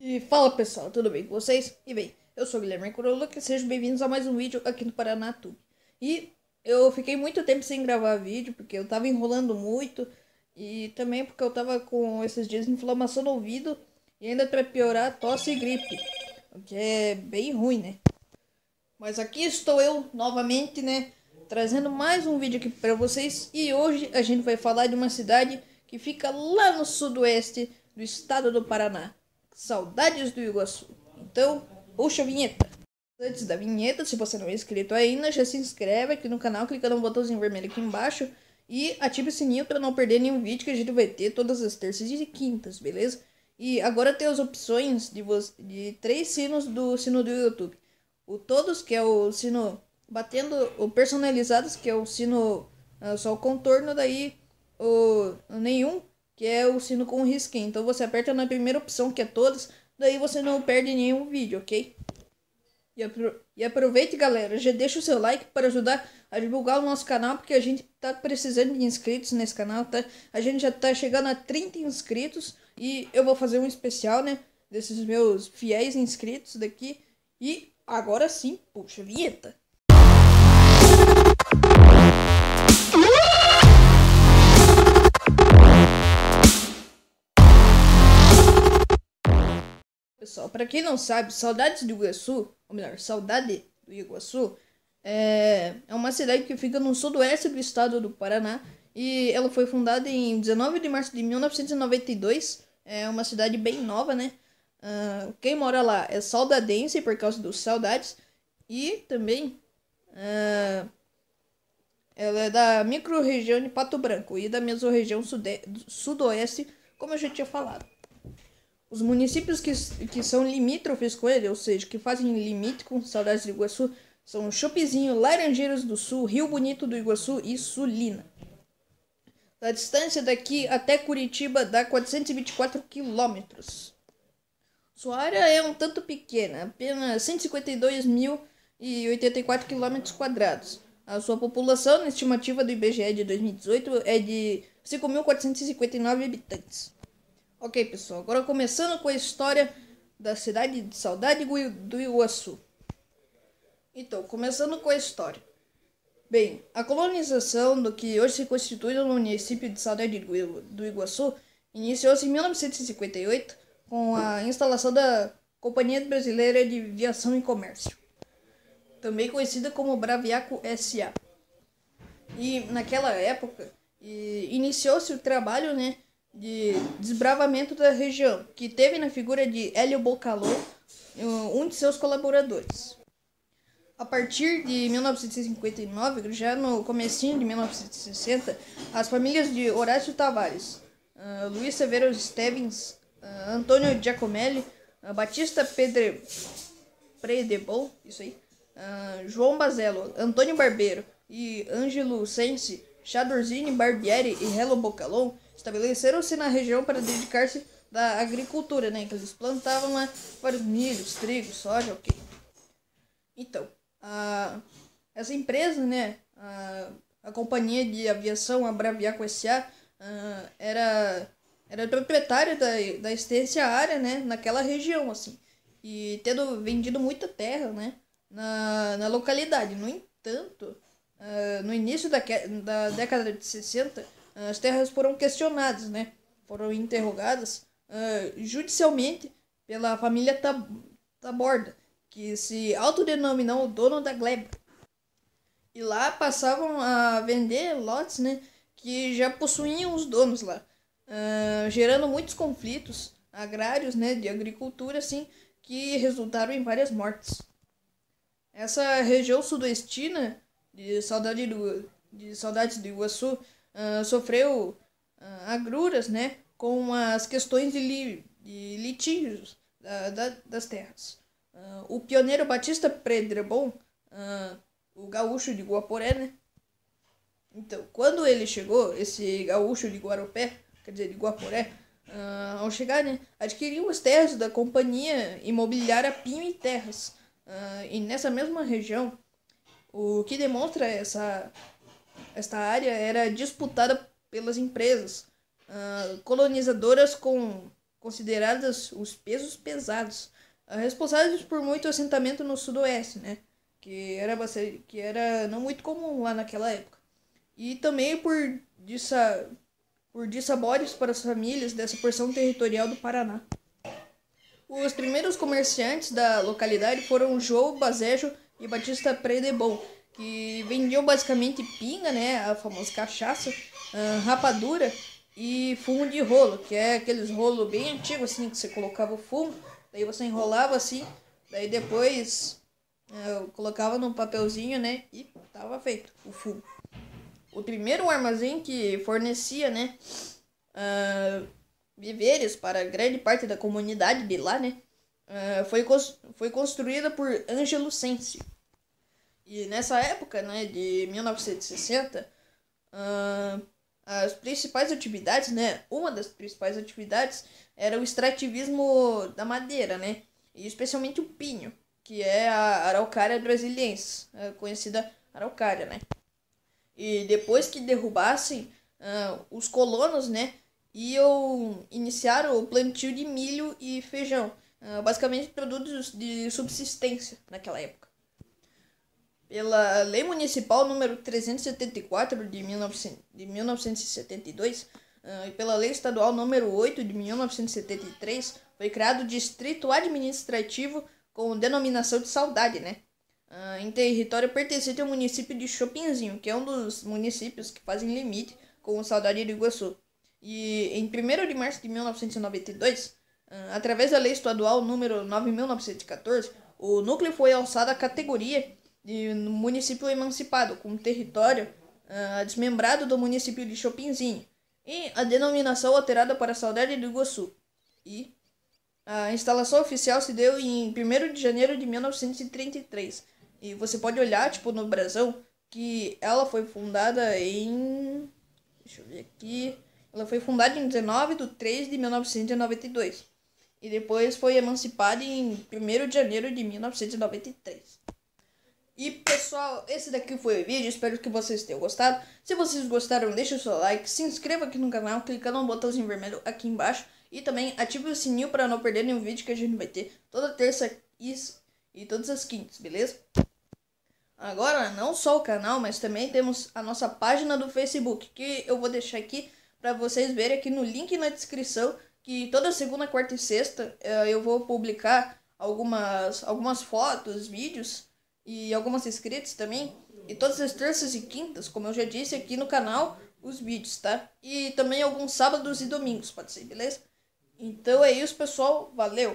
E fala pessoal, tudo bem com vocês? E bem, eu sou o Guilherme Corolla, que sejam bem-vindos a mais um vídeo aqui no Paranatube. E eu fiquei muito tempo sem gravar vídeo, porque eu tava enrolando muito e também porque eu tava com esses dias inflamação no ouvido e ainda pra piorar tosse e gripe, o que é bem ruim, né? Mas aqui estou eu novamente, né, trazendo mais um vídeo aqui pra vocês e hoje a gente vai falar de uma cidade que fica lá no sudoeste do estado do Paraná Saudades do Iguaçu. Então, puxa a vinheta. Antes da vinheta, se você não é inscrito ainda, já se inscreve aqui no canal clicando no botãozinho vermelho aqui embaixo e ative o sininho para não perder nenhum vídeo que a gente vai ter todas as terças e quintas, beleza? E agora tem as opções de, de três sinos do sino do YouTube. O todos, que é o sino batendo, o personalizados, que é o sino ah, só o contorno, daí o nenhum, que é o sino com risquinho. Então você aperta na primeira opção, que é todas, daí você não perde nenhum vídeo, ok? E, apro e aproveite, galera, já deixa o seu like para ajudar a divulgar o nosso canal, porque a gente tá precisando de inscritos nesse canal, tá? A gente já tá chegando a 30 inscritos e eu vou fazer um especial, né, desses meus fiéis inscritos daqui. E agora sim, puxa, vinheta! pessoal, para quem não sabe, Saudades do Iguaçu, ou melhor, Saudade do Iguaçu, é, é uma cidade que fica no sudoeste do estado do Paraná e ela foi fundada em 19 de março de 1992. É uma cidade bem nova, né? Uh, quem mora lá é saudadense por causa dos saudades e também uh, ela é da microrregião de Pato Branco e da mesorregião sudoeste, como eu já tinha falado. Os municípios que, que são limítrofes com ele, ou seja, que fazem limite com Saudades do Iguaçu, são Chopizinho, Laranjeiras do Sul, Rio Bonito do Iguaçu e Sulina. A distância daqui até Curitiba dá 424 quilômetros. Sua área é um tanto pequena, apenas 152.084 quilômetros quadrados. A sua população, na estimativa do IBGE de 2018, é de 5.459 habitantes. Ok, pessoal, agora começando com a história da cidade de Saudade do Iguaçu. Então, começando com a história. Bem, a colonização do que hoje se constitui no município de Saudade do Iguaçu iniciou-se em 1958 com a instalação da Companhia Brasileira de Viação e Comércio, também conhecida como Braviaco SA. E naquela época iniciou-se o trabalho, né? de desbravamento da região, que teve na figura de Hélio Bocalô, eh, um de seus colaboradores. A partir de 1959, já no comecinho de 1960, as famílias de Horácio Tavares, uh, Luiz Severo Stevens, uh, Antônio Giacomelli, uh, Batista Pedre... Predebol, isso aí, João Bazello, Antônio Barbeiro e Ângelo Sense, Chadorzini Barbieri e Hello Bocalon Estabeleceram-se na região para dedicar-se da agricultura, né? Que eles plantavam lá vários milhos, trigo, soja, ok. Então, a, essa empresa, né? A, a companhia de aviação, a Braviaco S.A., ah, era, era proprietária da, da extensa área, né? Naquela região, assim. E tendo vendido muita terra, né? Na, na localidade. No entanto, ah, no início da, da década de 60 ah, as terras foram questionadas, né? Foram interrogadas uh, judicialmente pela família Tab Taborda, que se autodenominou o dono da gleba. E lá passavam a vender lotes, né? Que já possuíam os donos lá, uh, gerando muitos conflitos agrários, né? De agricultura, assim, que resultaram em várias mortes. Essa região sudoestina de saudade do de saudades do Iguaçu ah, sofreu uh, agruras né, com as questões de, li, de litígios da, da, das terras. Uh, o pioneiro Batista Pedrebon, o gaúcho de Guaporé, né? Então, quando ele chegou, esse gaúcho de Guaropé, quer dizer, de Guaporé, Uh, ao chegar, né, adquiriu as terras da companhia imobiliária Pinho e Terras, uh, e nessa mesma região, o que demonstra essa esta área era disputada pelas empresas uh, colonizadoras com consideradas os pesos pesados, uh, responsáveis por muito assentamento no sudoeste, né? Que era, bastante, que era não muito comum lá naquela época. E também por, dissa, por dissabores para as famílias dessa porção territorial do Paraná. Os primeiros comerciantes da localidade foram João Bazejo e Batista Predebon, que vendiam basicamente pinga, né, a famosa cachaça, rapadura e fumo de rolo, que é aqueles rolo bem antigo assim, que você colocava o fumo, daí você enrolava assim, daí depois eh, colocava num papelzinho, né, e tava feito o fumo. O primeiro armazém que fornecia, né, uh, viveres para grande parte da comunidade de lá, né, foi, cons foi construída por Ângelo Sense, e nessa época, né, de 1960, uh, ah, as principais atividades, né, uma das principais atividades era o extrativismo da madeira, né, e especialmente o pinho, que é a araucária brasiliense, é conhecida araucária, né. E depois que derrubassem, uh, os colonos, né, iam iniciar o plantio de milho e feijão, uh, basicamente produtos de subsistência naquela época pela Lei Municipal número 374 de, 19, de 1972 ah, e pela Lei Estadual número 8 de 1973, foi criado o Distrito Administrativo com denominação de Saudade, né? Ah, em território pertencente ao município de Chopinzinho, que é um dos municípios que fazem limite com o Saudade do Iguaçu. E em 1 de março de 1992, ah, através da Lei Estadual número 9914, o núcleo foi alçado à categoria no município emancipado, com território uh, desmembrado do município de Chopinzinho, e a denominação alterada para Saudade do Iguaçu. E a instalação oficial se deu em 1 de janeiro de 1933. E você pode olhar, tipo, no Brasil, que ela foi fundada em. Deixa eu ver aqui. Ela foi fundada em 19 de 3 de 1992 e depois foi emancipada em 1 de janeiro de 1993. E pessoal, esse daqui foi o vídeo, espero que vocês tenham gostado. Se vocês gostaram, deixa o seu like, se inscreva aqui no canal, clicando no botãozinho vermelho aqui embaixo. E também ative o sininho para não perder nenhum vídeo que a gente vai ter toda terça e, e todas as quintas, beleza? Agora, não só o canal, mas também temos a nossa página do Facebook, que eu vou deixar aqui para vocês verem aqui no link na descrição, que toda segunda, quarta e sexta eh, eu vou publicar algumas, algumas fotos, vídeos e algumas inscritas também. E todas as terças e quintas, como eu já disse aqui no canal, os vídeos, tá? E também alguns sábados e domingos, pode ser, beleza? Então é isso, pessoal. Valeu!